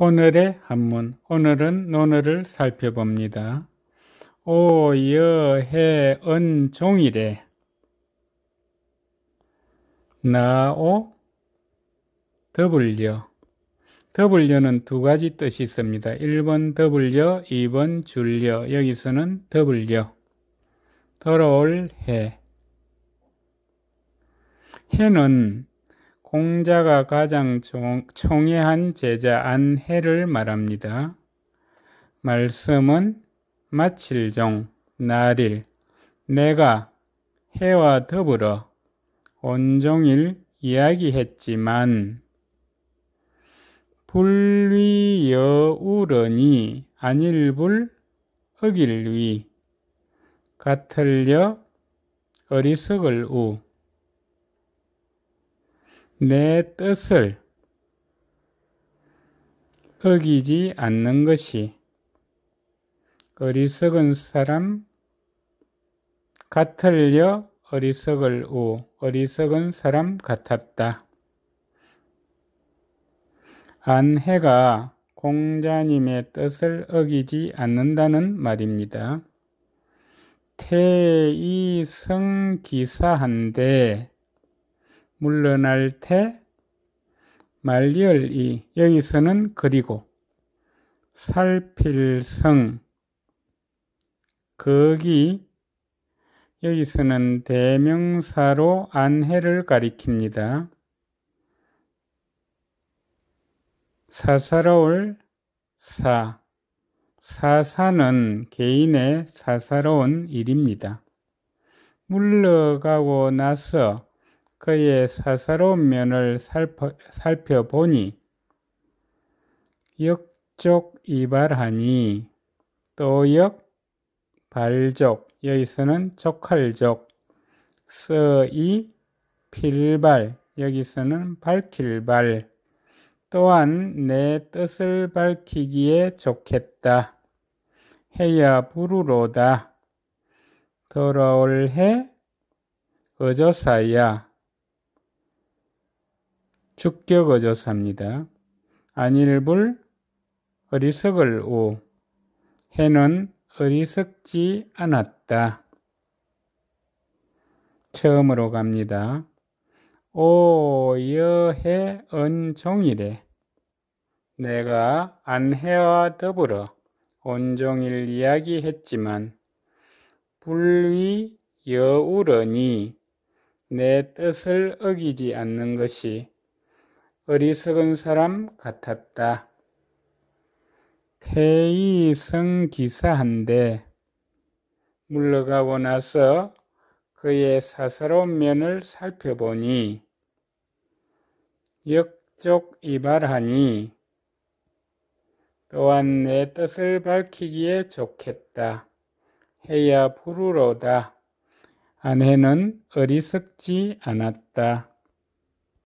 오늘의 한문, 오늘은 논어를 살펴봅니다. 오여해은 종일에 나오 더블려 더블려는 두 가지 뜻이 있습니다. 1번 더블려, 2번 줄려 여기서는 더블려 돌아올 해 해는 공자가 가장 총애한 제자 안해를 말합니다. 말씀은 마칠종, 날일, 내가 해와 더불어 온종일 이야기했지만 불위여우러니 안일불 어길위 같을려 어리석을 우내 뜻을 어기지 않는 것이 어리석은 사람 같을려 어리석을 우 어리석은 사람 같았다. 안해가 공자님의 뜻을 어기지 않는다는 말입니다. 태이성기사한데 물러날 테 말리얼이 여기서는 그리고 살필성 거기 여기서는 대명사로 안해를 가리킵니다. 사사로울 사 사사는 개인의 사사로운 일입니다. 물러가고 나서 그의 사사로운 면을 살펴, 살펴보니 역족 이발하니 또 역 발족 여기서는 적할족 서이 필발 여기서는 밝힐발 또한 내 뜻을 밝히기에 좋겠다. 해야 부르로다. 돌아올 해 어조사야 죽격 어져서 합니다. 안일불 어리석을 오 해는 어리석지 않았다. 처음으로 갑니다. 오여해 언종일에 내가 안해와 더불어 온종일 이야기했지만 불위 여우러니 내 뜻을 어기지 않는 것이 어리석은 사람 같았다. 태이 성기사한데 물러가고 나서 그의 사사로운 면을 살펴보니 역적 이발하니 또한 내 뜻을 밝히기에 좋겠다. 해야 부르로다. 아내는 어리석지 않았다.